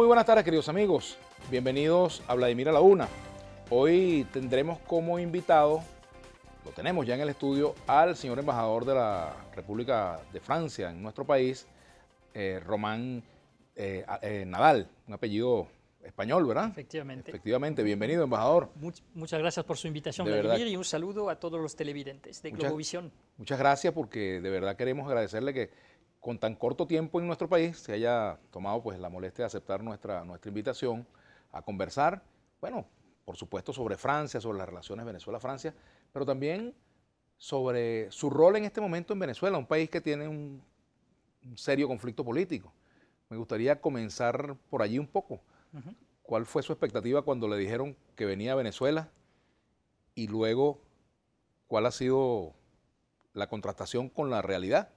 Muy buenas tardes, queridos amigos. Bienvenidos a Vladimir a la Una. Hoy tendremos como invitado, lo tenemos ya en el estudio, al señor embajador de la República de Francia en nuestro país, eh, Román eh, eh, Nadal, un apellido español, ¿verdad? Efectivamente. Efectivamente, bienvenido, embajador. muchas gracias por su invitación, Vladimir, y un saludo a todos los televidentes de Globovisión. Muchas gracias porque de verdad queremos agradecerle que con tan corto tiempo en nuestro país se haya tomado pues la molestia de aceptar nuestra, nuestra invitación a conversar, bueno, por supuesto sobre Francia, sobre las relaciones Venezuela-Francia, pero también sobre su rol en este momento en Venezuela, un país que tiene un, serio conflicto político. Me gustaría comenzar por allí un poco. ¿Cuál fue su expectativa cuando le dijeron que venía a Venezuela? Y luego, ¿cuál ha sido la contrastación con la realidad?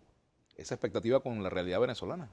esa expectativa con la realidad venezolana?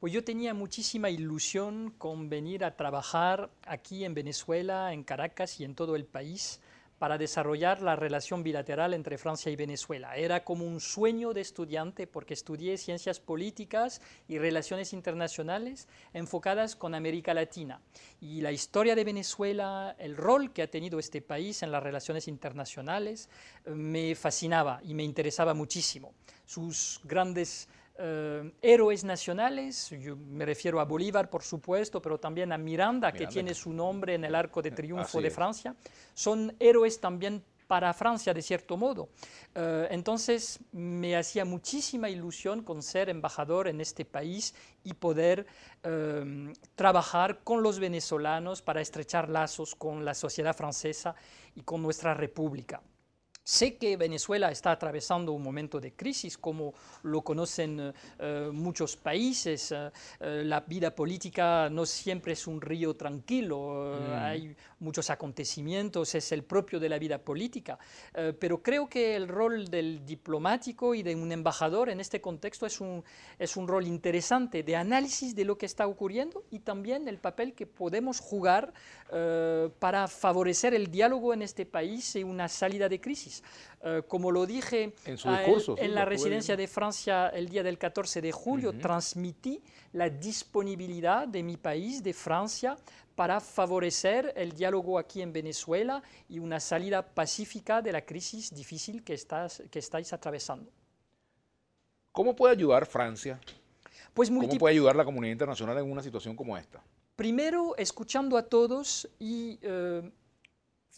Pues yo tenía muchísima ilusión con venir a trabajar aquí en Venezuela, en Caracas y en todo el país para desarrollar la relación bilateral entre Francia y Venezuela. Era como un sueño de estudiante porque estudié ciencias políticas y relaciones internacionales enfocadas con América Latina. Y la historia de Venezuela, el rol que ha tenido este país en las relaciones internacionales, eh, me fascinaba y me interesaba muchísimo. Sus grandes eh, héroes nacionales, yo me refiero a Bolívar por supuesto, pero también a Miranda, que tiene su nombre en el arco de triunfo de Francia, son héroes también para Francia de cierto modo. Eh, entonces me hacía muchísima ilusión con ser embajador en este país y poder eh, trabajar con los venezolanos para estrechar lazos con la sociedad francesa y con nuestra república. Sé que Venezuela está atravesando un momento de crisis, como lo conocen eh, eh, muchos países. Eh, la vida política no siempre es un río tranquilo. Mm. Hay muchos acontecimientos, es el propio de la vida política, eh, pero creo que el rol del diplomático y de un embajador en este contexto es un, es un rol interesante de análisis de lo que está ocurriendo y también el papel que podemos jugar eh, para favorecer el diálogo en este país y una salida de crisis. Eh, como lo dije en, su discurso, en la residencia de Francia el día del 14 de julio, transmití la disponibilidad de mi país, de Francia, para favorecer el diálogo aquí en Venezuela y una salida pacífica de la crisis difícil que, estáis atravesando. ¿Cómo puede ayudar Francia? Pues ¿Cómo puede ayudar la comunidad internacional en una situación como esta? Primero, escuchando a todos y eh,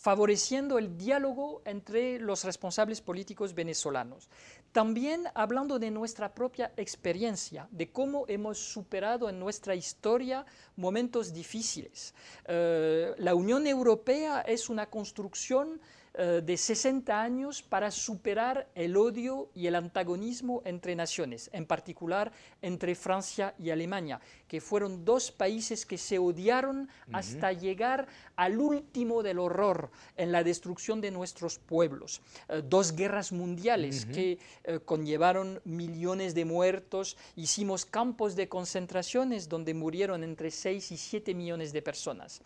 favoreciendo el diálogo entre los responsables políticos venezolanos. También hablando de nuestra propia experiencia, de cómo hemos superado en nuestra historia momentos difíciles. Eh, la Unión Europea es una construcción eh, de 60 años para superar el odio y el antagonismo entre naciones, en particular entre Francia y Alemania, que fueron dos países que se odiaron hasta llegar al último del horror en la destrucción de nuestros pueblos. Eh, dos guerras mundiales que eh, conllevaron millones de muertos, hicimos campos de concentraciones donde murieron entre 6 y 7 millones de personas.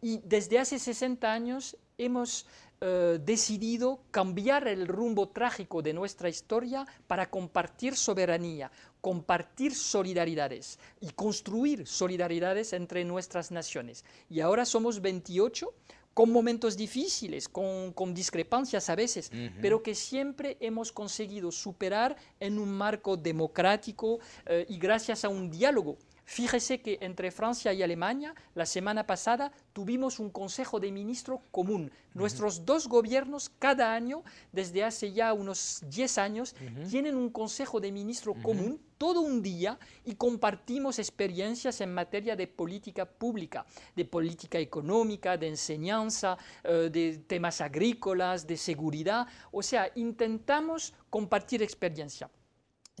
y desde hace 60 años hemos eh, decidido cambiar el rumbo trágico de nuestra historia para compartir soberanía, compartir solidaridades y construir solidaridades entre nuestras naciones. Y ahora somos 28 con momentos difíciles, con, discrepancias a veces, pero que siempre hemos conseguido superar en un marco democrático eh, y gracias a un diálogo Fíjese que entre Francia y Alemania, la semana pasada tuvimos un Consejo de ministro común. Nuestros dos gobiernos cada año, desde hace ya unos 10 años, tienen un Consejo de ministro común todo un día y compartimos experiencias en materia de política pública, de política económica, de enseñanza, eh, de temas agrícolas, de seguridad. O sea, intentamos compartir experiencia.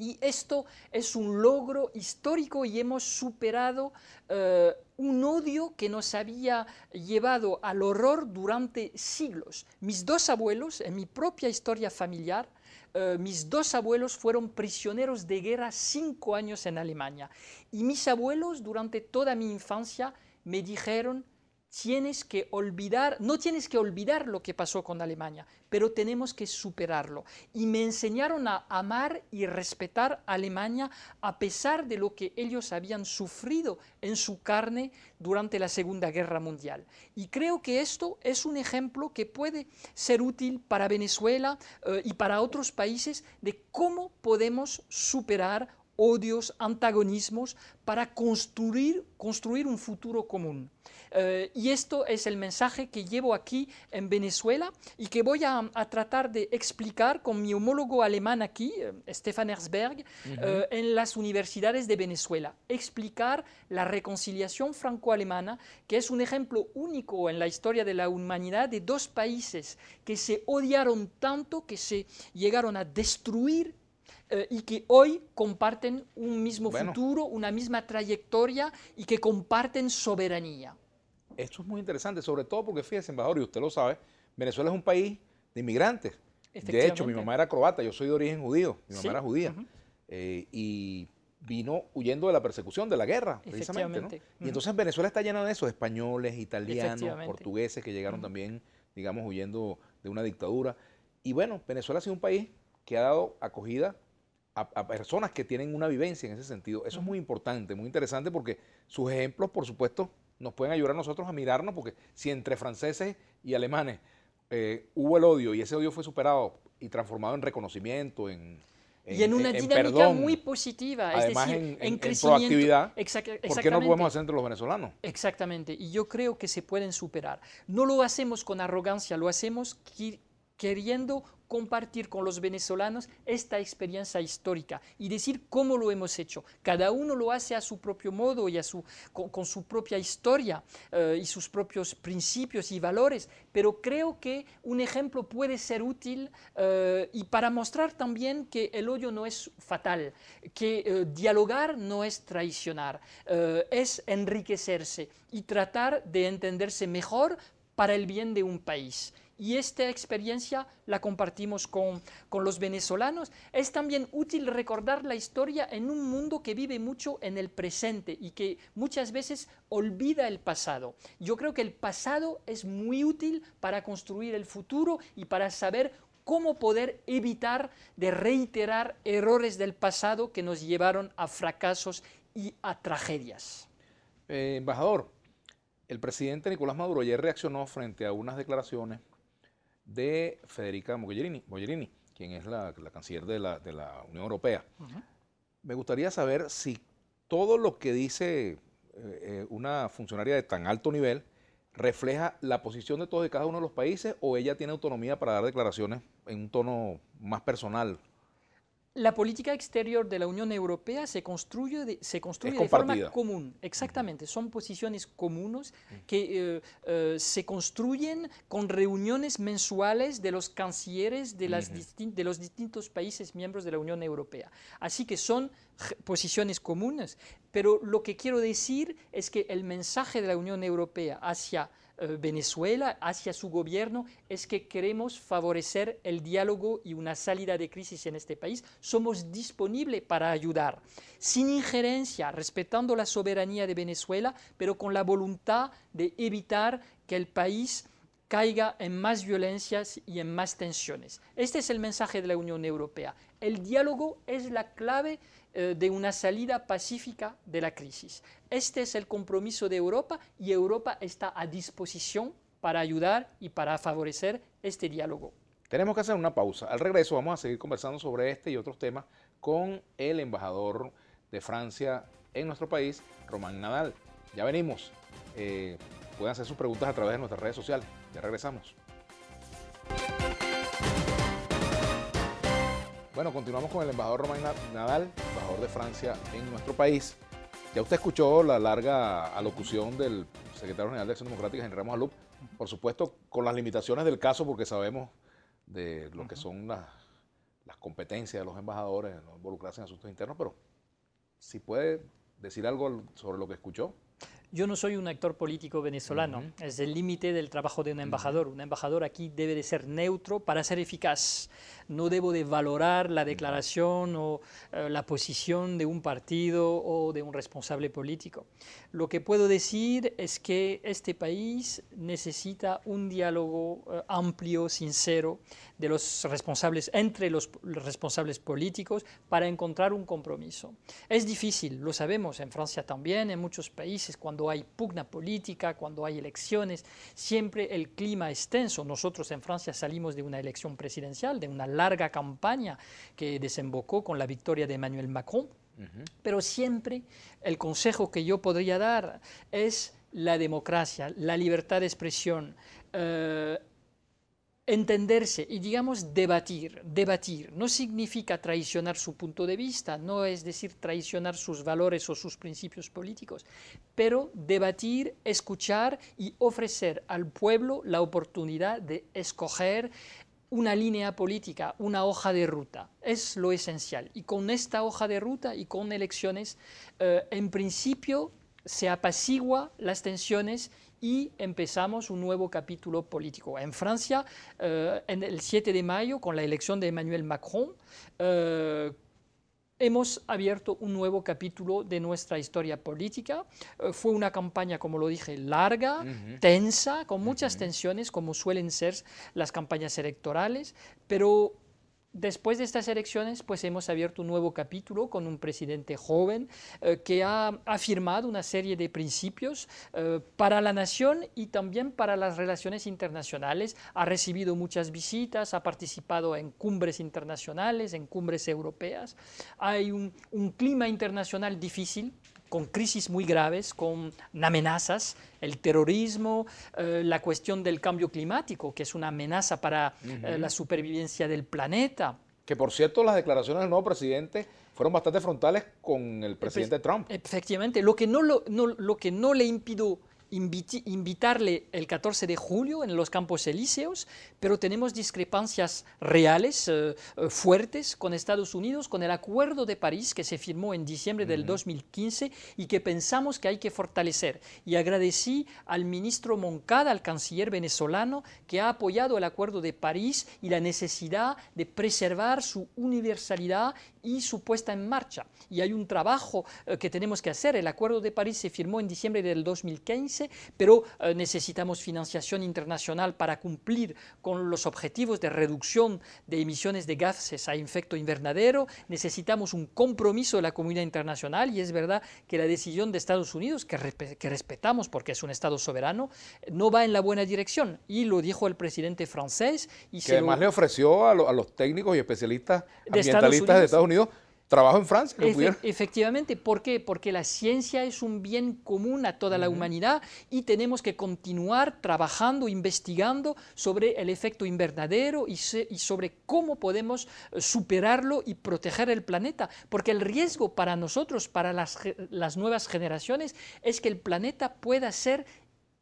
Y esto es un logro histórico y hemos superado eh, un odio que nos había llevado al horror durante siglos. Mis dos abuelos, en mi propia historia familiar, eh, mis dos abuelos fueron prisioneros de guerra cinco años en Alemania. Y mis abuelos durante toda mi infancia me dijeron tienes que olvidar, no tienes que olvidar lo que pasó con Alemania, pero tenemos que superarlo. Y me enseñaron a amar y respetar a Alemania a pesar de lo que ellos habían sufrido en su carne durante la Segunda Guerra Mundial. Y creo que esto es un ejemplo que puede ser útil para Venezuela eh, y para otros países de cómo podemos superar odios, antagonismos, para construir, construir un futuro común. Eh, y esto es el mensaje que llevo aquí en Venezuela y que voy a, tratar de explicar con mi homólogo alemán aquí, eh, Stefan Herzberg, eh, en las universidades de Venezuela. Explicar la reconciliación franco-alemana, que es un ejemplo único en la historia de la humanidad de dos países que se odiaron tanto que se llegaron a destruir eh, y que hoy comparten un mismo futuro, una misma trayectoria y que comparten soberanía. Esto es muy interesante, sobre todo porque fíjese, embajador, y usted lo sabe, Venezuela es un país de inmigrantes. De hecho, mi mamá era croata, yo soy de origen judío, mi mamá era judía. Eh, y vino huyendo de la persecución, de la guerra, precisamente. Y entonces Venezuela está llena de esos españoles, italianos, portugueses que llegaron también, digamos, huyendo de una dictadura. Y bueno, Venezuela ha sido un país que ha dado acogida a, personas que tienen una vivencia en ese sentido. Eso es muy importante, muy interesante, porque sus ejemplos, por supuesto, nos pueden ayudar a nosotros a mirarnos, porque si entre franceses y alemanes eh, hubo el odio y ese odio fue superado y transformado en reconocimiento, en... en y en una dinámica muy positiva, es decir, en, crecimiento, proactividad. ¿Por qué no lo podemos hacer entre los venezolanos? Exactamente, y yo creo que se pueden superar. No lo hacemos con arrogancia, lo hacemos queriendo compartir con los venezolanos esta experiencia histórica y decir cómo lo hemos hecho. Cada uno lo hace a su propio modo y con, su propia historia eh, y sus propios principios y valores, pero creo que un ejemplo puede ser útil eh, y para mostrar también que el odio no es fatal, que eh, dialogar no es traicionar, es enriquecerse y tratar de entenderse mejor para el bien de un país y esta experiencia la compartimos con, los venezolanos. Es también útil recordar la historia en un mundo que vive mucho en el presente y que muchas veces olvida el pasado. Yo creo que el pasado es muy útil para construir el futuro y para saber cómo poder evitar de reiterar errores del pasado que nos llevaron a fracasos y a tragedias. Eh, embajador, el presidente Nicolás Maduro ayer reaccionó frente a unas declaraciones de Federica Mogherini, quien es la, canciller de la, Unión Europea. Me gustaría saber si todo lo que dice eh, eh, una funcionaria de tan alto nivel refleja la posición de todos y cada uno de los países o ella tiene autonomía para dar declaraciones en un tono más personal la política exterior de la Unión Europea se construye de, se construye de forma común, exactamente. Son posiciones comunes que eh, eh, se construyen con reuniones mensuales de los cancilleres de, las de los distintos países miembros de la Unión Europea. Así que son posiciones comunes, pero lo que quiero decir es que el mensaje de la Unión Europea hacia eh, Venezuela, hacia su gobierno, es que queremos favorecer el diálogo y una salida de crisis en este país. Somos disponibles para ayudar, sin injerencia, respetando la soberanía de Venezuela, pero con la voluntad de evitar que el país caiga en más violencias y en más tensiones. Este es el mensaje de la Unión Europea. El diálogo es la clave eh, de una salida pacífica de la crisis. Este es el compromiso de Europa y Europa está a disposición para ayudar y para favorecer este diálogo. Tenemos que hacer una pausa. Al regreso vamos a seguir conversando sobre este y otros temas con el embajador de Francia en nuestro país, Román Nadal. Ya venimos. Eh, pueden hacer sus preguntas a través de nuestras redes sociales. Ya regresamos. Bueno, continuamos con el embajador Romain Nadal, embajador de Francia en nuestro país. Ya usted escuchó la larga alocución del secretario general de Acción Democrática, Henry Ramos Alup, por supuesto con las limitaciones del caso, porque sabemos de lo que son las, las competencias de los embajadores, no involucrarse en asuntos internos, pero si puede decir algo sobre lo que escuchó. Yo no soy un actor político venezolano, es el límite del trabajo de un embajador. Un embajador aquí debe de ser neutro para ser eficaz. No debo de valorar la declaración o eh, la posición de un partido o de un responsable político. Lo que puedo decir es que este país necesita un diálogo eh, amplio, sincero, de los responsables, entre los, los responsables políticos para encontrar un compromiso. Es difícil, lo sabemos, en Francia también, en muchos países, cuando hay pugna política, cuando hay elecciones, siempre el clima es tenso. Nosotros en Francia salimos de una elección presidencial, de una larga campaña que desembocó con la victoria de Emmanuel Macron, pero siempre el consejo que yo podría dar es la democracia, la libertad de expresión, eh, entenderse y digamos debatir. Debatir no significa traicionar su punto de vista, no es decir traicionar sus valores o sus principios políticos, pero debatir, escuchar y ofrecer al pueblo la oportunidad de escoger una línea política, una hoja de ruta. Es lo esencial. Y con esta hoja de ruta y con elecciones, eh, en principio se apacigua las tensiones y empezamos un nuevo capítulo político. En Francia, eh, en el 7 de mayo, con la elección de Emmanuel Macron, eh, hemos abierto un nuevo capítulo de nuestra historia política. Eh, fue una campaña, como lo dije, larga, tensa, con muchas tensiones, como suelen ser las campañas electorales, pero Después de estas elecciones, pues hemos abierto un nuevo capítulo con un presidente joven eh, que ha afirmado una serie de principios eh, para la nación y también para las relaciones internacionales. Ha recibido muchas visitas, ha participado en cumbres internacionales, en cumbres europeas. Hay un clima internacional difícil con crisis muy graves, con amenazas, el terrorismo, eh, la cuestión del cambio climático, que es una amenaza para eh, la supervivencia del planeta. Que por cierto, las declaraciones del nuevo presidente fueron bastante frontales con el pues, presidente Trump. Efectivamente, lo que no, lo, lo que no le impidió invitarle el 14 de julio en los Campos Elíseos, pero tenemos discrepancias reales, eh, eh, fuertes, con Estados Unidos, con el Acuerdo de París que se firmó en diciembre del 2015 y que pensamos que hay que fortalecer. Y agradecí al ministro Moncada, al canciller venezolano, que ha apoyado el Acuerdo de París y la necesidad de preservar su universalidad y su puesta en marcha. Y hay un trabajo eh, que tenemos que hacer. El Acuerdo de París se firmó en diciembre del 2015, pero eh, necesitamos financiación internacional para cumplir con los objetivos de reducción de emisiones de gases a efecto invernadero. Necesitamos un compromiso de la comunidad internacional y es verdad que la decisión de Estados Unidos, que, respetamos porque es un Estado soberano, no va en la buena dirección. Y lo dijo el presidente francés. Y que además le ofreció a, los técnicos y especialistas ambientalistas de de Estados Unidos trabajo en Francia. efectivamente, ¿por qué? Porque la ciencia es un bien común a toda la humanidad y tenemos que continuar trabajando, investigando sobre el efecto invernadero y, sobre cómo podemos eh, superarlo y proteger el planeta. Porque el riesgo para nosotros, para las nuevas generaciones, es que el planeta pueda ser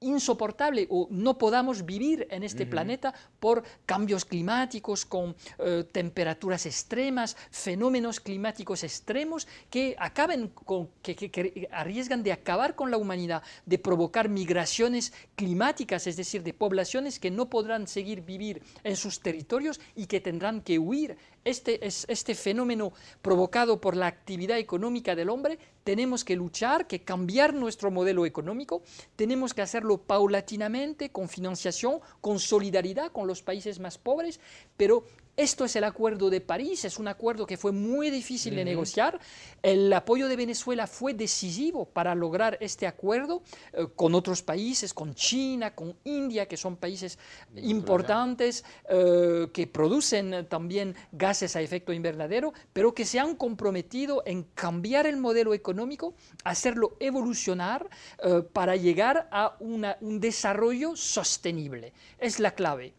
insoportable o no podamos vivir en este planeta por cambios climáticos, con eh, temperaturas extremas, fenómenos climáticos extremos que acaben con, que, arriesgan de acabar con la humanidad, de provocar migraciones climáticas, es decir, de poblaciones que no podrán seguir vivir en sus territorios y que tendrán que huir este, es, este fenómeno provocado por la actividad económica del hombre, tenemos que luchar, que cambiar nuestro modelo económico, tenemos que hacerlo paulatinamente, con financiación, con solidaridad con los países más pobres, pero esto es el acuerdo de París, es un acuerdo que fue muy difícil de negociar. El apoyo de Venezuela fue decisivo para lograr este acuerdo eh, con otros países, con China, con India, que son países importantes eh, que producen también gases a efecto invernadero, pero que se han comprometido en cambiar el modelo económico, hacerlo evolucionar eh, para llegar a un desarrollo sostenible. Es la clave.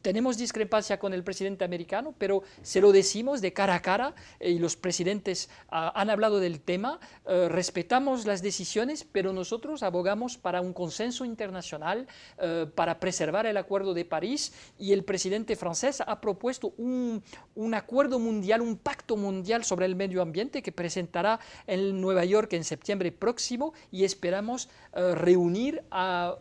tenemos discrepancia con el presidente presidente americano, pero se lo decimos de cara a cara eh, y los presidentes ah, han hablado del tema, eh, respetamos las decisiones, pero nosotros abogamos para un consenso internacional eh, para preservar el Acuerdo de París y el presidente francés ha propuesto un, un acuerdo mundial, un pacto mundial sobre el medio ambiente que presentará en Nueva York en septiembre próximo y esperamos reunir al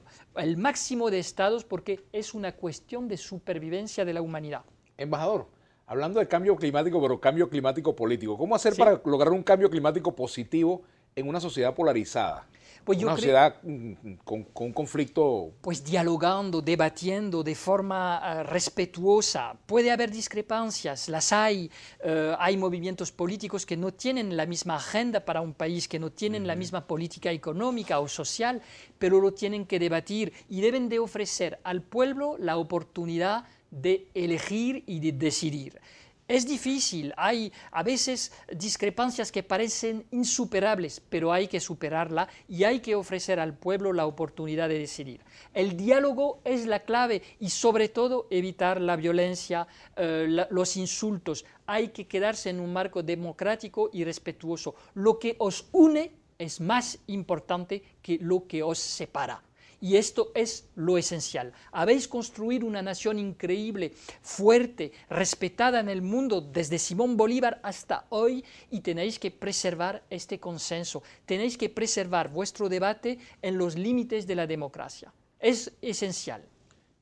máximo de estados porque es una cuestión de supervivencia de la humanidad. Embajador, hablando de cambio climático, pero cambio climático político, ¿cómo hacer para lograr un cambio climático positivo en una sociedad polarizada? Pues una sociedad mm, mm, con, un conflicto. Pues dialogando, debatiendo de forma ah, respetuosa. Puede haber discrepancias, las hay. Eh, hay movimientos políticos que no tienen la misma agenda para un país, que no tienen la misma política económica o social, pero lo tienen que debatir y deben de ofrecer al pueblo la oportunidad de elegir y de decidir. Es difícil, hay a veces discrepancias que parecen insuperables, pero hay que superarla y hay que ofrecer al pueblo la oportunidad de decidir. El diálogo es la clave y sobre todo evitar la violencia, eh, los insultos. Hay que quedarse en un marco democrático y respetuoso. Lo que os une es más importante que lo que os separa. Y esto es lo esencial. Habéis construido una nación increíble, fuerte, respetada en el mundo desde Simón Bolívar hasta hoy y tenéis que preservar este consenso. Tenéis que preservar vuestro debate en los límites de la democracia. Es esencial.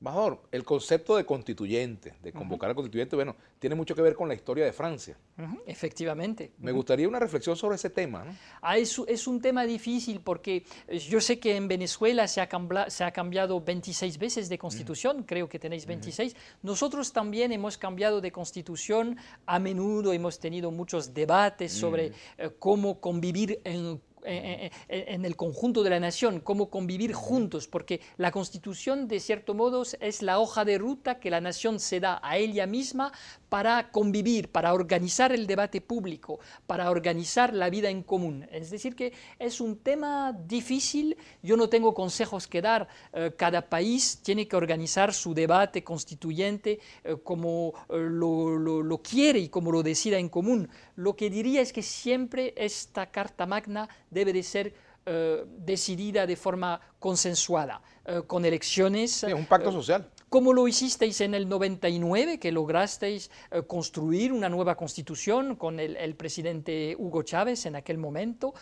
Bajador, el concepto de constituyente, de convocar al constituyente, bueno, tiene mucho que ver con la historia de Francia. Efectivamente. Me gustaría una reflexión sobre ese tema. Ah, es, un tema difícil porque eh, yo sé que en Venezuela se ha, se ha cambiado 26 veces de constitución, creo que tenéis 26. Nosotros también hemos cambiado de constitución, a menudo hemos tenido muchos debates sobre mm. eh, cómo convivir en eh, eh, eh, en el conjunto de la nación, cómo convivir juntos, porque la constitución de cierto modo es la hoja de ruta que la nación se da a ella misma para convivir, para organizar el debate público, para organizar la vida en común. Es decir, que es un tema difícil, yo no tengo consejos que dar, cada país tiene que organizar su debate constituyente como lo, lo quiere y como lo decida en común. Lo que diría es que siempre esta Carta Magna debe de ser eh, decidida de forma consensuada, eh, con elecciones. Es un pacto eh, social. Como lo hicisteis en el 99, que lograsteis construir una nueva constitución con el, presidente Hugo Chávez en aquel momento.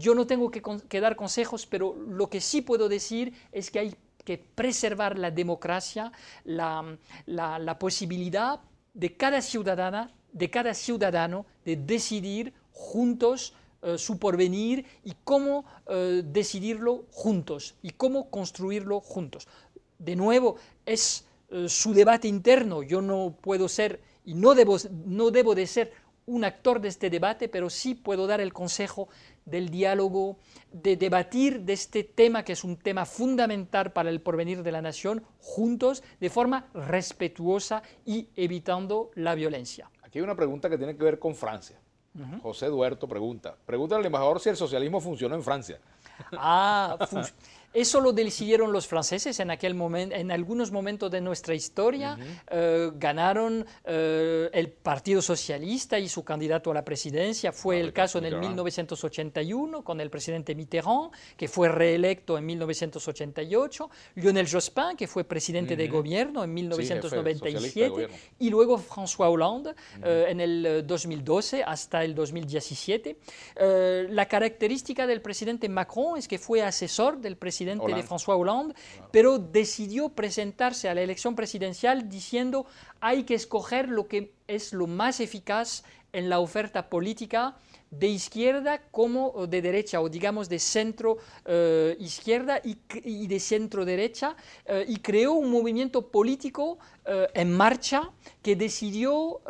yo no tengo que, dar consejos, pero lo que sí puedo decir es que hay que preservar la democracia, la, la, posibilidad de cada ciudadana, de cada ciudadano, de decidir juntos eh, su porvenir y cómo eh, decidirlo juntos y cómo construirlo juntos. De nuevo, es eh, su debate interno. Yo no puedo ser y no debo, no debo de ser un actor de este debate, pero sí puedo dar el consejo del diálogo, de debatir de este tema que es un tema fundamental para el porvenir de la nación juntos, de forma respetuosa y evitando la violencia. Aquí hay una pregunta que tiene que ver con Francia. José Duerto pregunta. Pregunta al embajador si el socialismo funcionó en Francia. Ah, Eso lo decidieron los franceses en, aquel momento, en algunos momentos de nuestra historia. Eh, ganaron eh, el Partido Socialista y su candidato a la presidencia. Fue ah, el caso en el 1981 con el presidente Mitterrand, que fue reelecto en 1988. Lionel Jospin, que fue presidente de gobierno en 1997. y luego François Hollande eh, en el 2012 hasta el 2017. la característica del presidente Macron es que fue asesor del presidente de François Hollande, pero decidió presentarse a la elección presidencial diciendo hay que escoger lo que es lo más eficaz en la oferta política de izquierda como de derecha, o digamos de centro eh, izquierda y, de centro derecha, eh, y creó un movimiento político eh, en marcha que decidió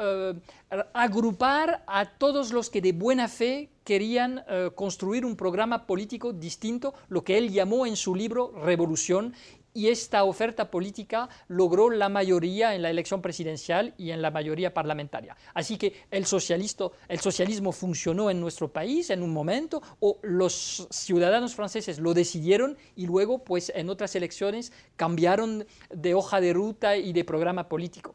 agrupar a todos los que de buena fe querían construir un programa político distinto, lo que él llamó en su libro Revolución, y esta oferta política logró la mayoría en la elección presidencial y en la mayoría parlamentaria. Así que el, el socialismo funcionó en nuestro país en un momento, o los ciudadanos franceses lo decidieron y luego, pues en otras elecciones, cambiaron de hoja de ruta y de programa político.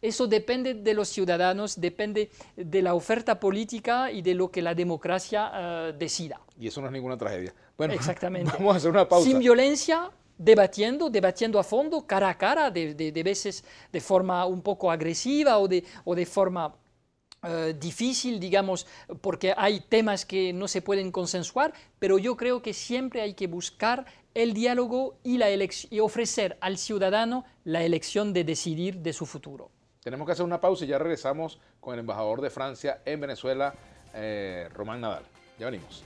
Eso depende de los ciudadanos, depende de la oferta política y de lo que la democracia eh, decida. Y eso no es ninguna tragedia. Bueno, Exactamente. vamos a hacer una pausa. Sin violencia, debatiendo, debatiendo a fondo, cara a cara, de, veces de forma un poco agresiva o de, forma eh, difícil, digamos, porque hay temas que no se pueden consensuar, pero yo creo que siempre hay que buscar el diálogo y, la y ofrecer al ciudadano la elección de decidir de su futuro. Tenemos que hacer una pausa y ya regresamos con el embajador de Francia en Venezuela, eh, Román Nadal. Ya venimos.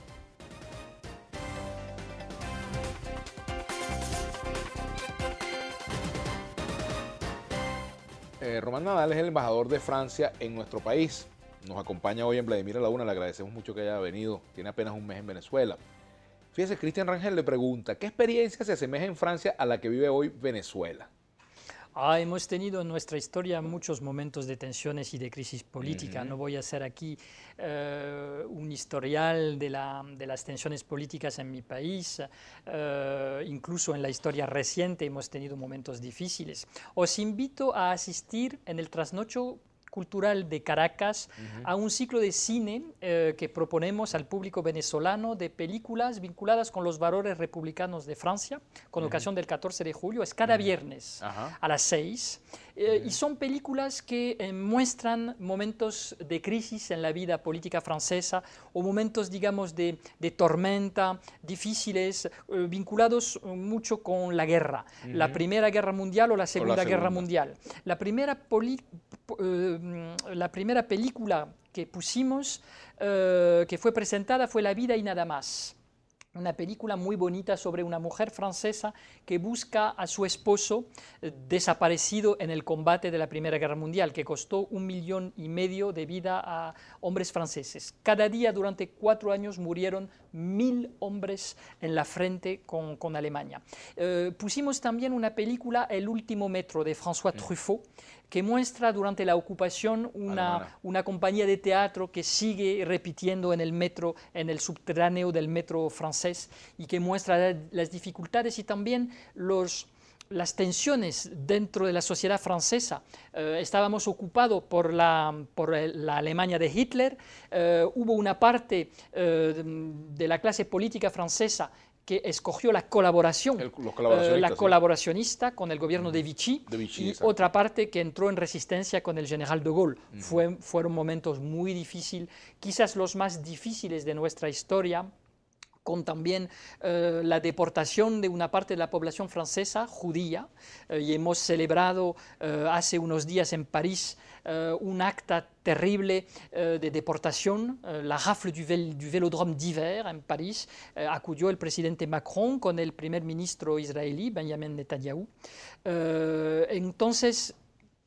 Eh, Román Nadal es el embajador de Francia en nuestro país. Nos acompaña hoy en Vladimir a la Una, le agradecemos mucho que haya venido. Tiene apenas un mes en Venezuela. Fíjese, Cristian Rangel le pregunta, ¿qué experiencia se asemeja en Francia a la que vive hoy Venezuela? Ah, hemos tenido en nuestra historia muchos momentos de tensiones y de crisis política. No voy a hacer aquí eh, un historial de, las tensiones políticas en mi país. Eh, incluso en la historia reciente hemos tenido momentos difíciles. Os invito a asistir en el trasnocho Cultural de Caracas a un ciclo de cine eh, que proponemos al público venezolano de películas vinculadas con los valores republicanos de Francia, con ocasión del 14 de julio. Es cada viernes a las 6. Eh, y son películas que eh, muestran momentos de crisis en la vida política francesa o momentos, digamos, de, tormenta, difíciles, eh, vinculados mucho con la guerra, la Primera Guerra Mundial o la Segunda, Guerra Mundial. la primera película que pusimos, que fue presentada, fue La vida y nada más una película muy bonita sobre una mujer francesa que busca a su esposo eh, desaparecido en el combate de la Primera Guerra Mundial, que costó un millón y medio de vida a hombres franceses. Cada día durante cuatro años murieron mil hombres en la frente con, Alemania. Eh, pusimos también una película, El último metro, de François mm. Truffaut, que muestra durante la ocupación una, una, compañía de teatro que sigue repitiendo en el metro, en el subterráneo del metro francés y que muestra las dificultades y también los las tensiones dentro de la sociedad francesa. Eh, estábamos ocupados por la, por la, Alemania de Hitler, eh, hubo una parte eh, de la clase política francesa que escogió la colaboración, eh, la colaboracionista con el gobierno de Vichy, y otra parte que entró en resistencia con el general de Gaulle. fueron momentos muy difíciles, quizás los más difíciles de nuestra historia con también eh, la deportación de una parte de la población francesa judía. Eh, y hemos celebrado eh, hace unos días en París un acta terrible de deportación, la rafle du, velodrome du Vélodrome d'hiver en París, acudió el presidente Macron con el primer ministro israelí, Benjamin Netanyahu. entonces,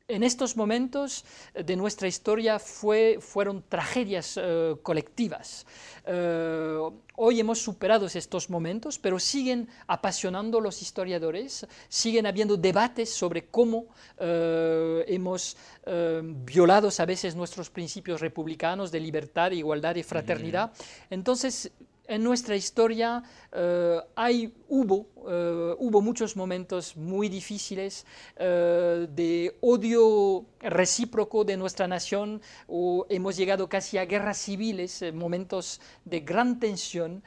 en estos momentos eh, de nuestra historia fue, fueron tragedias eh, colectivas. Eh, hoy hemos superado estos momentos, pero siguen apasionando los historiadores, siguen habiendo debates sobre cómo hemos violado a veces nuestros principios republicanos de libertad, igualdad y fraternidad. Entonces, en nuestra historia hay, hubo eh, hubo muchos momentos muy difíciles eh, de odio recíproco de nuestra nación o hemos llegado casi a guerras civiles, eh, momentos de gran tensión.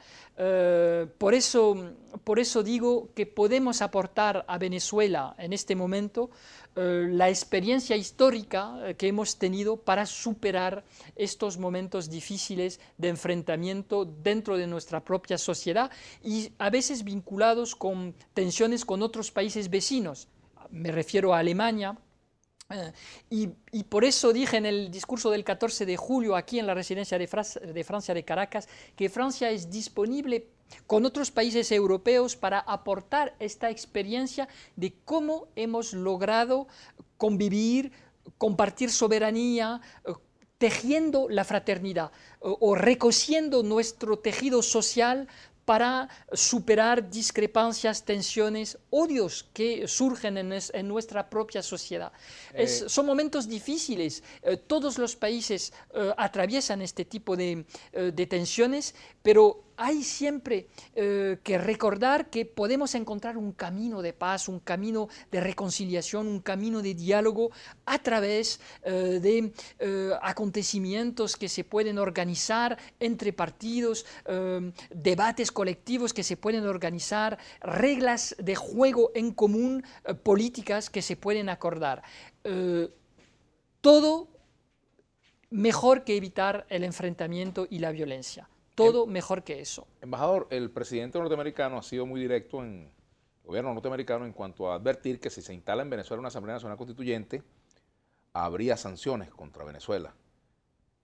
por, eso, por eso digo que podemos aportar a Venezuela en este momento la experiencia histórica que hemos tenido para superar estos momentos difíciles de enfrentamiento dentro de nuestra propia sociedad y a veces vinculados con tensiones con otros países vecinos, me refiero a Alemania, eh, y, por eso dije en el discurso del 14 de julio aquí en la residencia de, Francia de Caracas que Francia es disponible con otros países europeos para aportar esta experiencia de cómo hemos logrado convivir, compartir soberanía, eh, tejiendo la fraternidad o, o recociendo nuestro tejido social para superar discrepancias, tensiones, odios que surgen en, nuestra propia sociedad. Eh. son momentos difíciles. Eh, todos los países eh, atraviesan este tipo de, de tensiones, pero hay siempre eh, que recordar que podemos encontrar un camino de paz, un camino de reconciliación, un camino de diálogo a través eh, de eh, acontecimientos que se pueden organizar entre partidos, debates colectivos que se pueden organizar, reglas de juego en común, políticas que se pueden acordar. todo mejor que evitar el enfrentamiento y la violencia todo mejor que eso. Embajador, el presidente norteamericano ha sido muy directo en el gobierno norteamericano en cuanto a advertir que si se instala en Venezuela una Asamblea Nacional Constituyente, habría sanciones contra Venezuela.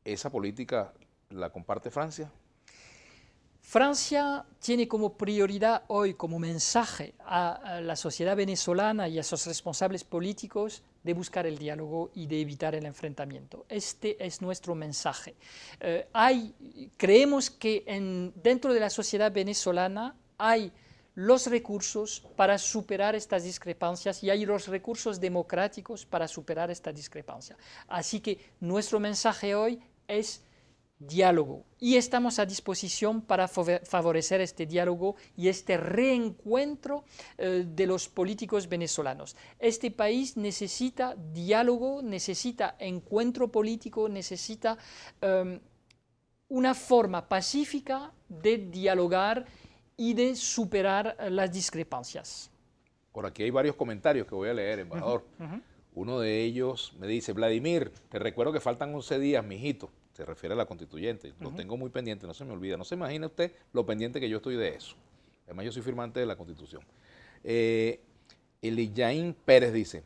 ¿Esa política la comparte Francia? Francia tiene como prioridad hoy, como mensaje a la sociedad venezolana y a sus responsables políticos, de buscar el diálogo y de evitar el enfrentamiento. Este es nuestro mensaje. Eh, hay, creemos que en, dentro de la sociedad venezolana hay los recursos para superar estas discrepancias y hay los recursos democráticos para superar esta discrepancia. Así que nuestro mensaje hoy es diálogo y estamos a disposición para favorecer este diálogo y este reencuentro eh, de los políticos venezolanos. Este país necesita diálogo, necesita encuentro político, necesita em, una forma pacífica de dialogar y de superar eh, las discrepancias. Por aquí hay varios comentarios que voy a leer, embajador. Uno de ellos me dice, Vladimir, te recuerdo que faltan 11 días, mijito se refiere a la constituyente. Lo tengo muy pendiente, no se me olvida. No se imagina usted lo pendiente que yo estoy de eso. Además, yo soy firmante de la constitución. Eh, Eliyain Pérez dice,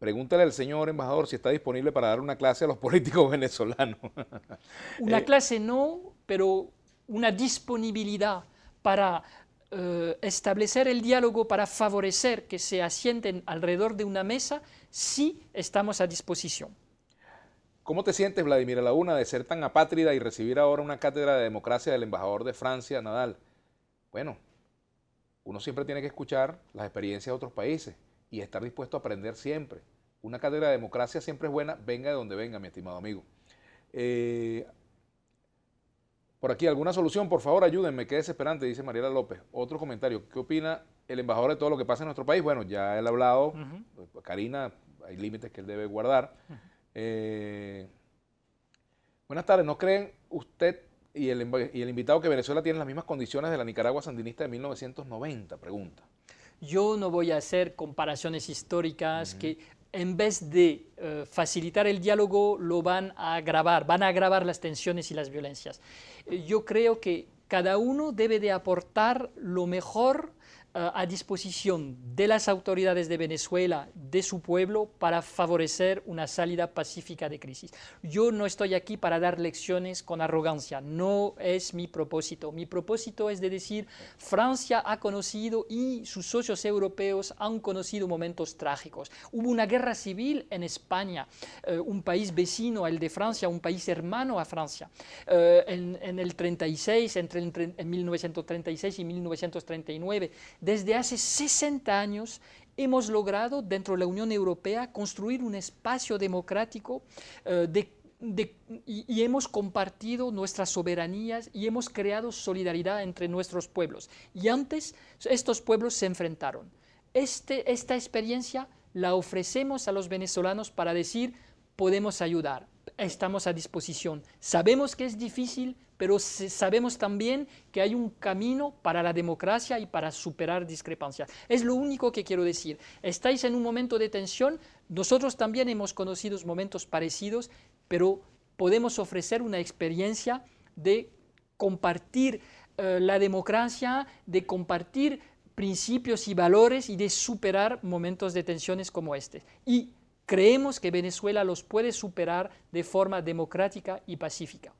Pregúntale al señor embajador si está disponible para dar una clase a los políticos venezolanos. una eh, clase no, pero una disponibilidad para eh, establecer el diálogo, para favorecer que se asienten alrededor de una mesa, sí estamos a disposición. ¿Cómo te sientes, Vladimir, a de ser tan apátrida y recibir ahora una cátedra de democracia del embajador de Francia, Nadal? Bueno, uno siempre tiene que escuchar las experiencias de otros países y estar dispuesto a aprender siempre. Una cátedra de democracia siempre es buena, venga de donde venga, mi estimado amigo. Eh, por aquí, ¿alguna solución? Por favor, ayúdenme, qué desesperante, dice Mariela López. Otro comentario, ¿qué opina el embajador de todo lo que pasa en nuestro país? Bueno, ya él ha hablado, pues, Karina, hay límites que él debe guardar. Eh, buenas tardes, ¿no creen usted y el, invitado que Venezuela tiene las mismas condiciones de la Nicaragua sandinista de 1990? Pregunta. Yo no voy a hacer comparaciones históricas que en vez de eh, facilitar el diálogo lo van a agravar, van a agravar las tensiones y las violencias. Eh, yo creo que cada uno debe de aportar lo mejor eh, a disposición de las autoridades de Venezuela, de su pueblo, para favorecer una salida pacífica de crisis. Yo no estoy aquí para dar lecciones con arrogancia, no es mi propósito. Mi propósito es de decir, Francia ha conocido y sus socios europeos han conocido momentos trágicos. Hubo una guerra civil en España, eh, un país vecino al de Francia, un país hermano a Francia. Eh, en, el 36, entre, en 1936 y 1939, desde hace 60 años hemos logrado dentro de la Unión Europea construir un espacio democrático eh, y, hemos compartido nuestras soberanías y hemos creado solidaridad entre nuestros pueblos. Y antes estos pueblos se enfrentaron. Este, esta experiencia la ofrecemos a los venezolanos para decir, podemos ayudar estamos a disposición. Sabemos que es difícil, pero sabemos también que hay un camino para la democracia y para superar discrepancias. Es lo único que quiero decir. Estáis en un momento de tensión, nosotros también hemos conocido momentos parecidos, pero podemos ofrecer una experiencia de compartir eh, la democracia, de compartir principios y valores y de superar momentos de tensiones como este. Y Creemos que Venezuela los puede superar de forma democrática y pacífica.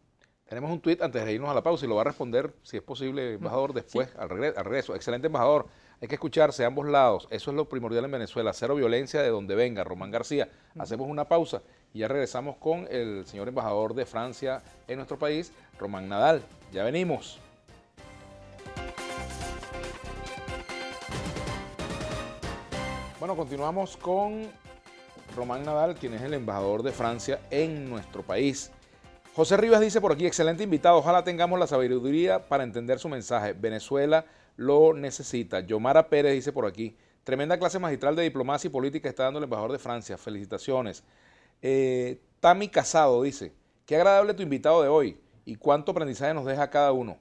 Tenemos un tuit antes de irnos a la pausa y lo va a responder, si es posible, mm, embajador, después, al, regreso. Excelente embajador, hay que escucharse a ambos lados. Eso es lo primordial en Venezuela, cero violencia de donde venga. Román García, mm. hacemos una pausa y ya regresamos con el señor embajador de Francia en nuestro país, Román Nadal. Ya venimos. Bueno, continuamos con Román Nadal, quien es el embajador de Francia en nuestro país. José Rivas dice por aquí, excelente invitado, ojalá tengamos la sabiduría para entender su mensaje. Venezuela lo necesita. Yomara Pérez dice por aquí, tremenda clase magistral de diplomacia y política está dando el embajador de Francia, felicitaciones. Eh, Tami Casado dice, qué agradable tu invitado de hoy y cuánto aprendizaje nos deja cada uno.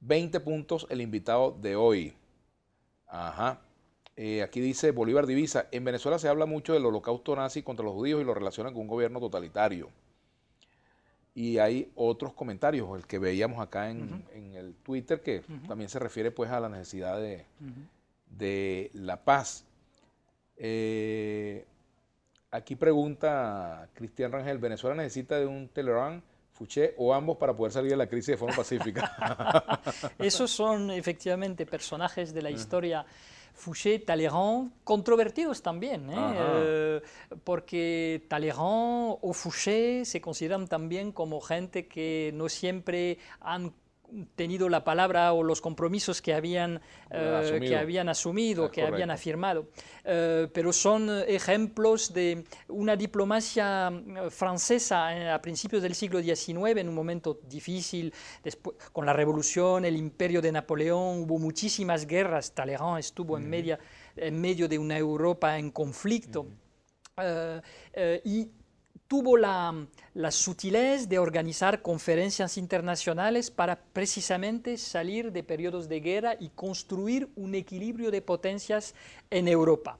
20 puntos el invitado de hoy. Ajá. Eh, aquí dice Bolívar Divisa, en Venezuela se habla mucho del holocausto nazi contra los judíos y lo relacionan con un gobierno totalitario. Y hay otros comentarios, el que veíamos acá en, el Twitter, que también se refiere pues a la necesidad de, la paz. Eh, aquí pregunta Cristian Rangel, ¿Venezuela necesita de un Telerán, Fuché o ambos para poder salir de la crisis de forma pacífica? Esos son efectivamente personajes de la historia. Fouché, Talleyrand, controvertidos también, ¿eh? Eh, porque Talleyrand o Fouché se consideran también como gente que no siempre han tenido la palabra o los compromisos que habían, eh, que habían asumido, que habían afirmado. Eh, pero son ejemplos de una diplomacia eh, francesa a principios del siglo XIX, en un momento difícil, después, con la revolución, el imperio de Napoleón, hubo muchísimas guerras, Talleyrand estuvo en, media, en medio de una Europa en conflicto. y tuvo la, sutilez de organizar conferencias internacionales para precisamente salir de periodos de guerra y construir un equilibrio de potencias en Europa.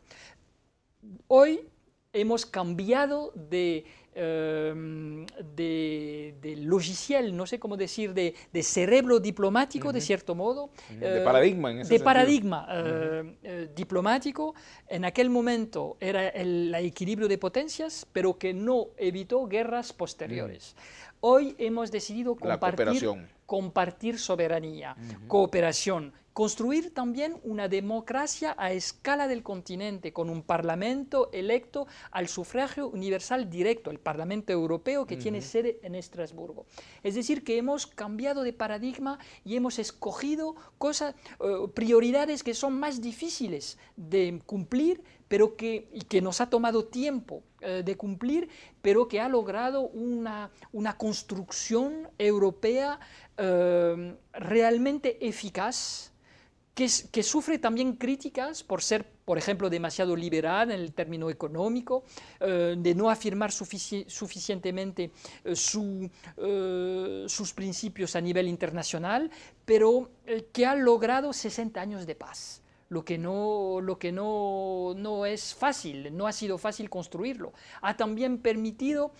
Hoy hemos cambiado de Em, de, logiciel, no sé cómo decir, de, cerebro diplomático, de cierto modo. Eh, de paradigma, en ese De paradigma eh, eh, diplomático. En aquel momento era el, el, equilibrio de potencias, pero que no evitó guerras posteriores. Hoy hemos decidido compartir, compartir soberanía, cooperación Construir también una democracia a escala del continente, con un parlamento electo al sufragio universal directo, el Parlamento Europeo que tiene sede en Estrasburgo. Es decir, que hemos cambiado de paradigma y hemos escogido cosas, eh, prioridades que son más difíciles de cumplir, pero que, y que nos ha tomado tiempo eh, de cumplir, pero que ha logrado una, una construcción europea eh, realmente eficaz que, sufre también críticas por ser, por ejemplo, demasiado liberal en el término económico, eh, de no afirmar suficientemente eh, eh, sus principios a nivel internacional, pero que ha logrado 60 años de paz. Lo que, no es fácil, no ha sido fácil construirlo. Ha también permitido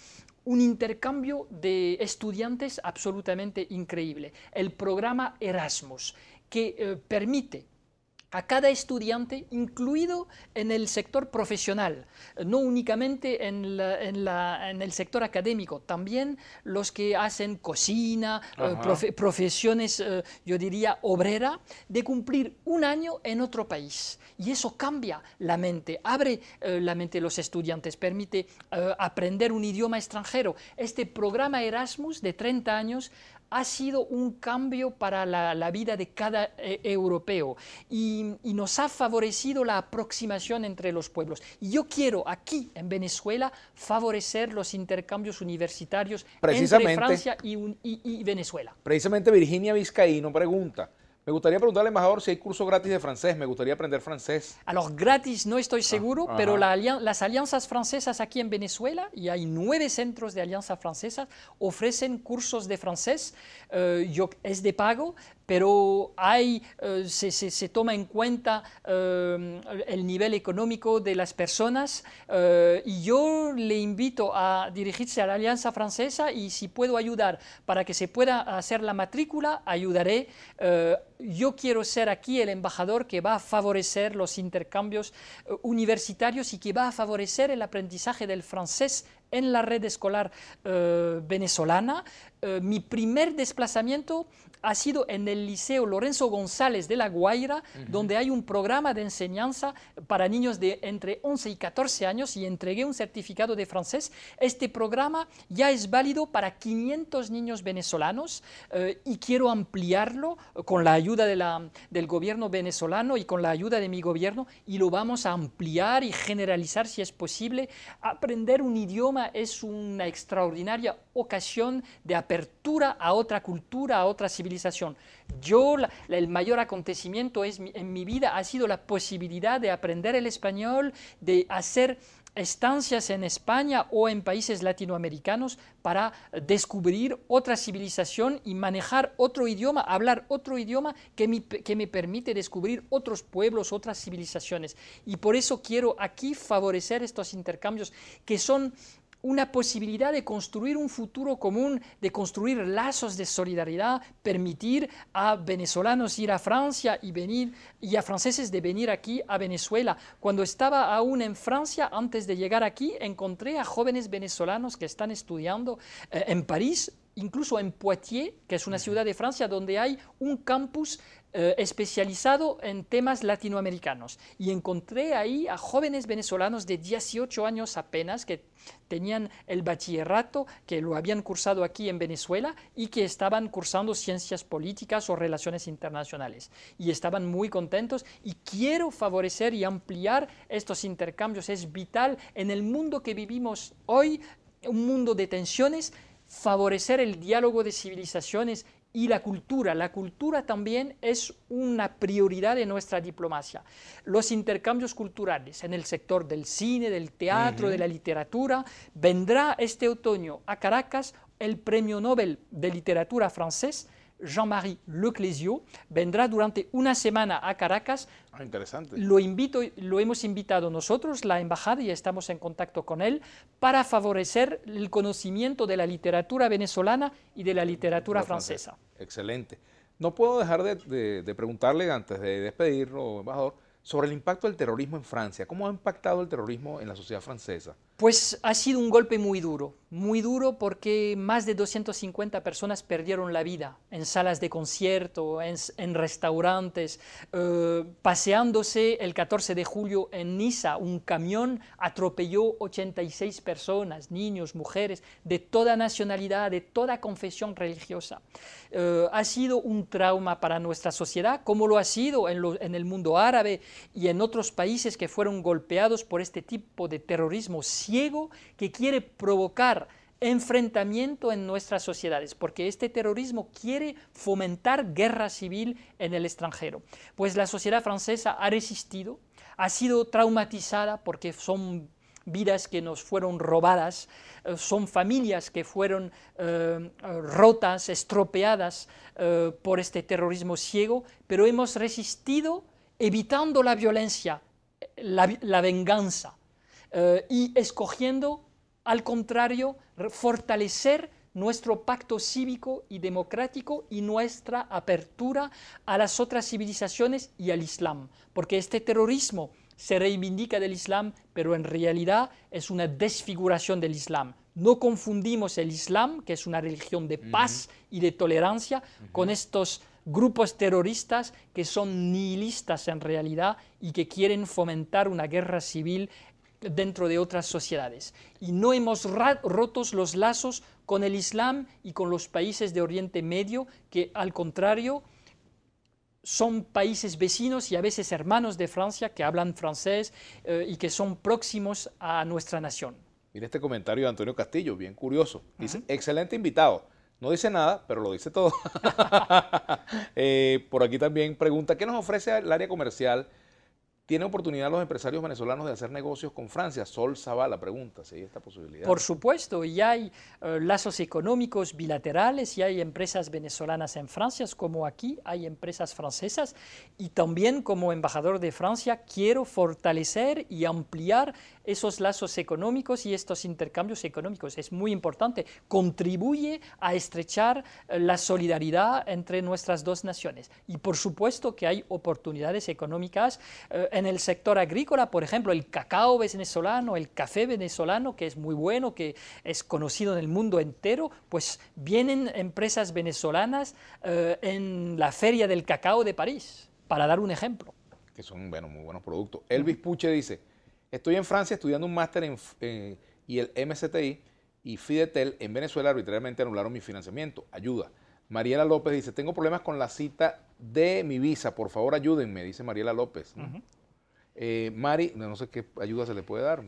un intercambio de estudiantes absolutamente increíble, el programa Erasmus que eh, permite a cada estudiante, incluido en el sector profesional, no únicamente en, el sector académico, también los que hacen cocina, eh, profesiones, eh, yo diría, obrera, de cumplir un año en otro país. Y eso cambia la mente, abre la mente de los estudiantes, permite aprender un idioma extranjero. Este programa Erasmus de 30 años ha sido un cambio para la, vida de cada eh, europeo y, nos ha favorecido la aproximación entre los pueblos. Y yo quiero aquí, en Venezuela, favorecer los intercambios universitarios entre Francia y, y Venezuela. Precisamente Virginia Vizcaíno pregunta, me gustaría preguntarle, embajador, si hay curso gratis de francés. Me gustaría aprender francés. A los gratis no estoy ah, seguro, pero las alianzas francesas aquí en Venezuela, y hay nueve centros de alianzas francesas, ofrecen cursos de francés. Eh, yo, es de pago pero eh, se, toma en cuenta eh, el nivel económico de las personas eh, y yo le invito a dirigirse a la Alianza Francesa y si puedo ayudar para que se pueda hacer la matrícula, ayudaré. yo quiero ser aquí el embajador que va a favorecer los intercambios universitarios y que va a favorecer el aprendizaje del francés en la red escolar venezolana. mi primer desplazamiento ha sido en el Liceo Lorenzo González de La Guaira, donde hay un programa de enseñanza para niños de entre 11 y 14 años y entregué un certificado de francés. Este programa ya es válido para 500 niños venezolanos eh, y quiero ampliarlo eh, con la ayuda del gobierno venezolano y con la ayuda de mi gobierno y lo vamos a ampliar y generalizar si es posible. Aprender un idioma es una extraordinaria ocasión de apertura a otra cultura, a otra civilización. Yo, el mayor acontecimiento en mi vida ha sido la posibilidad de aprender el español, de hacer estancias en España o en países latinoamericanos para descubrir otra civilización y manejar otro idioma, hablar otro idioma que me, que me, permite descubrir otros pueblos, otras civilizaciones. Y por eso quiero aquí favorecer estos intercambios que son una posibilidad de construir un futuro común, de construir lazos de solidaridad, permitir a venezolanos ir a Francia y venir y a franceses de venir aquí a Venezuela. Cuando estaba aún en Francia, antes de llegar aquí, encontré a jóvenes venezolanos que están estudiando eh, en París incluso en Poitiers, que es una ciudad de Francia donde hay un campus eh, especializado en temas latinoamericanos y encontré ahí a jóvenes venezolanos de 18 años apenas que tenían el bachillerato, que lo habían cursado aquí en Venezuela y que estaban cursando ciencias políticas o relaciones internacionales. Y estaban muy contentos y quiero favorecer y ampliar estos intercambios. Es vital en el mundo que vivimos hoy, un mundo de tensiones, favorecer el diálogo de civilizaciones y la cultura. La cultura también es una prioridad de nuestra diplomacia. Los intercambios culturales en el sector del cine, del teatro, de la literatura. Vendrá este otoño a Caracas el Premio Nobel de Literatura francés Jean-Marie Leclésio, vendrá durante una semana a Caracas. Ah, lo, hemos invitado nosotros, la embajada, y estamos en contacto con él, para favorecer el conocimiento de la literatura venezolana y de la literatura francesa. Excelente. No puedo dejar de, preguntarle, antes de despedirlo, embajador, sobre el impacto del terrorismo en Francia. ¿Cómo ha impactado el terrorismo en la sociedad francesa? Pues ha sido un golpe muy duro, muy duro porque más de 250 personas perdieron la vida en salas de concierto, en, restaurantes, eh, paseándose el 14 de julio en Niza, un camión atropelló 86 personas, niños, mujeres, de toda nacionalidad, de toda confesión religiosa. Eh, ha sido un trauma para nuestra sociedad, como lo ha sido en, en el mundo árabe y en otros países que fueron golpeados por este tipo de terrorismo ciego que quiere provocar enfrentamiento en nuestras sociedades, porque este terrorismo quiere fomentar guerra civil en el extranjero. Pues la sociedad francesa ha resistido, ha sido traumatizada porque son vidas que nos fueron robadas, eh, son familias que fueron eh, rotas, estropeadas eh, por este terrorismo ciego, pero hemos resistido evitando la violencia, la venganza. Eh, y escogiendo, al contrario, fortalecer nuestro pacto cívico y democrático y nuestra apertura a las otras civilizaciones y al Islam, porque este terrorismo se reivindica del Islam, pero en realidad es una desfiguración del Islam. No confundimos el Islam, que es una religión de paz y de tolerancia, con estos grupos terroristas que son nihilistas en realidad y que quieren fomentar una guerra civil dentro de otras sociedades. Y no hemos rotos los lazos con el Islam y con los países de Oriente Medio, que al contrario son países vecinos y a veces hermanos de Francia que hablan francés eh, y que son próximos a nuestra nación. Mira este comentario de Antonio Castillo, bien curioso. Dice, excelente invitado. No dice nada, pero lo dice todo. Eh, por aquí también pregunta, ¿qué nos ofrece el área comercial? ¿Tiene oportunidad los empresarios venezolanos de hacer negocios con Francia? Sol Zavala pregunta si hay esta posibilidad. Por supuesto, y hay eh, lazos económicos bilaterales, y hay empresas venezolanas en Francia, como aquí hay empresas francesas, y también como embajador de Francia quiero fortalecer y ampliar esos lazos económicos y estos intercambios económicos. Es muy importante, contribuye a estrechar eh, la solidaridad entre nuestras dos naciones. Y por supuesto que hay oportunidades económicas eh, en el sector agrícola, por ejemplo, el cacao venezolano, el café venezolano, que es muy bueno, que es conocido en el mundo entero, pues vienen empresas venezolanas eh, en la Feria del Cacao de París, para dar un ejemplo. Que son bueno, muy buenos productos. Elvis Puche dice, Estoy en Francia estudiando un máster en, eh, y el MCTI y Fidetel en Venezuela arbitrariamente anularon mi financiamiento. Ayuda. Mariela López dice, tengo problemas con la cita de mi visa, por favor ayúdenme, dice Mariela López. Eh, Mari, no sé qué ayuda se le puede dar.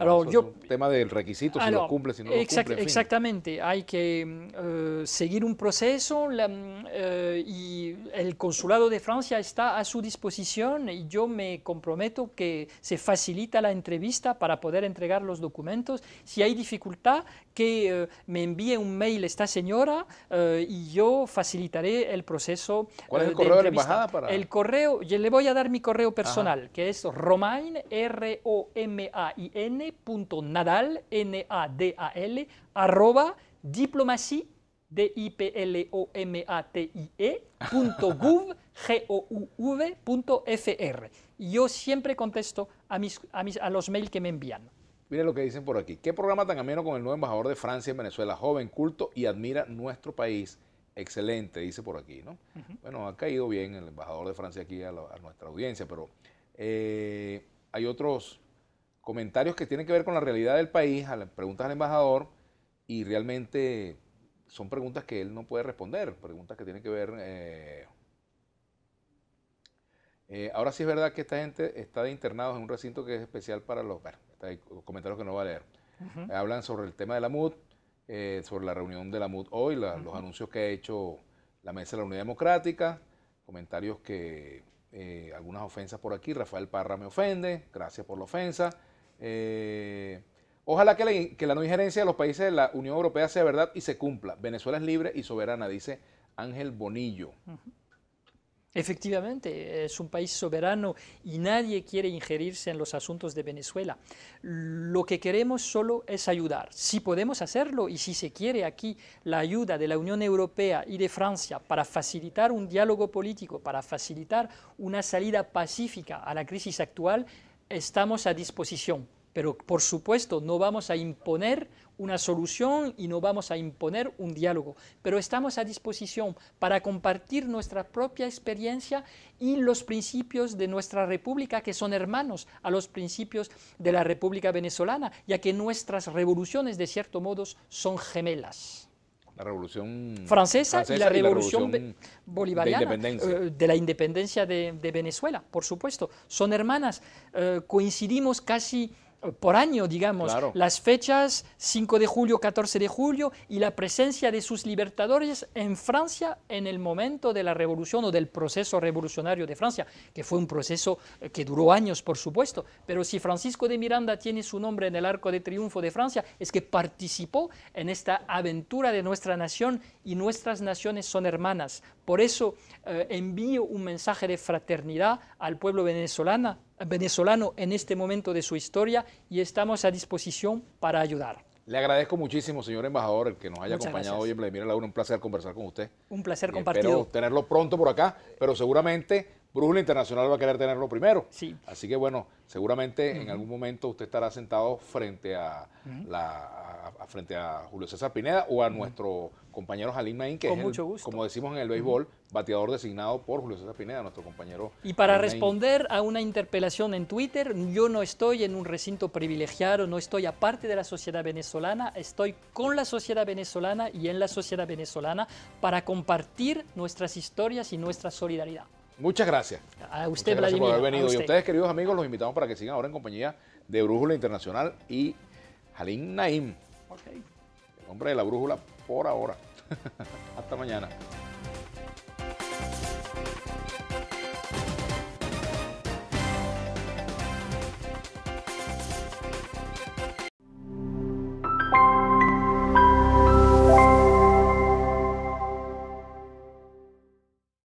tema del requisito, si ah, lo cumple, si no lo cumple. Exactamente, hay que mm, eh, seguir un proceso mm, eh, y el consulado de Francia está a su disposición y yo me comprometo que se facilita la entrevista para poder entregar los documentos. Si hay dificultad, que me envíe un mail esta señora y yo facilitaré el proceso. ¿Cuál es el correo de la embajada? Para... El correo, le voy a dar mi correo personal, que es román r o m n nadal, N-A-D-A-L, diplomacy, D-I-P-L-O-M-A-T-I-E, punto G-O-U-V, F-R. Y yo siempre contesto a, mis, a, mis, a los mails que me envían. Miren lo que dicen por aquí. ¿Qué programa tan ameno con el nuevo embajador de Francia en Venezuela? Joven, culto y admira nuestro país. Excelente, dice por aquí, ¿no? Bueno, ha caído bien el embajador de Francia aquí a, a nuestra audiencia, pero eh, hay otros comentarios que tienen que ver con la realidad del país, preguntas al embajador, y realmente son preguntas que él no puede responder, preguntas que tienen que ver... Eh, eh, ahora sí es verdad que esta gente está de internados en un recinto que es especial para los... hay comentarios que no va a leer. Hablan sobre el tema de la MUD, sobre la reunión de la MUD hoy, los anuncios que ha hecho la Mesa de la Unidad Democrática, comentarios que eh, algunas ofensas por aquí. Rafael Parra me ofende, gracias por la ofensa. Eh, ojalá que la, no injerencia de los países de la Unión Europea sea verdad y se cumpla. Venezuela es libre y soberana, dice Ángel Bonillo. Efectivamente, es un país soberano y nadie quiere ingerirse en los asuntos de Venezuela. Lo que queremos solo es ayudar. Si podemos hacerlo y si se quiere aquí la ayuda de la Unión Europea y de Francia para facilitar un diálogo político, para facilitar una salida pacífica a la crisis actual, estamos a disposición. Pero, por supuesto, no vamos a imponer una solución y no vamos a imponer un diálogo, pero estamos a disposición para compartir nuestra propia experiencia y los principios de nuestra república que son hermanos a los principios de la República Venezolana, ya que nuestras revoluciones de cierto modo son gemelas la revolución francesa, y, la revolución, bolivariana eh, de, la independencia de, Venezuela, por supuesto. Son hermanas, eh, coincidimos casi por año, digamos, las fechas 5 de julio, 14 de julio y la presencia de sus libertadores en Francia en el momento de la revolución o del proceso revolucionario de Francia, que fue un proceso eh, que duró años, por supuesto, pero si Francisco de Miranda tiene su nombre en el arco de triunfo de Francia, es que participó en esta aventura de nuestra nación y nuestras naciones son hermanas. Por eso eh, envío un mensaje de fraternidad al pueblo venezolano venezolano en este momento de su historia y estamos a disposición para ayudar. Le agradezco muchísimo, señor embajador, el que nos haya acompañado hoy en Vladimir Laura. Un placer conversar con usted. Un placer compartirlo. Espero tenerlo pronto por acá, pero seguramente Brújula Internacional va a querer tenerlo primero. Así que bueno, seguramente en algún momento usted estará sentado frente a, frente a Julio César Pineda o a nuestro compañero Jalín Maín, que es, como decimos en el béisbol, bateador designado por Julio César Pineda, nuestro compañero. Y para responder a una interpelación en Twitter, yo no estoy en un recinto privilegiado, no estoy aparte de la sociedad venezolana, estoy con la sociedad venezolana y en la sociedad venezolana para compartir nuestras historias y nuestra solidaridad. Muchas gracias. A usted, por haber venido. A Y ustedes, queridos amigos, los invitamos para que sigan ahora en compañía de Brújula Internacional y Halim Naim. El hombre de la brújula por ahora. Hasta mañana.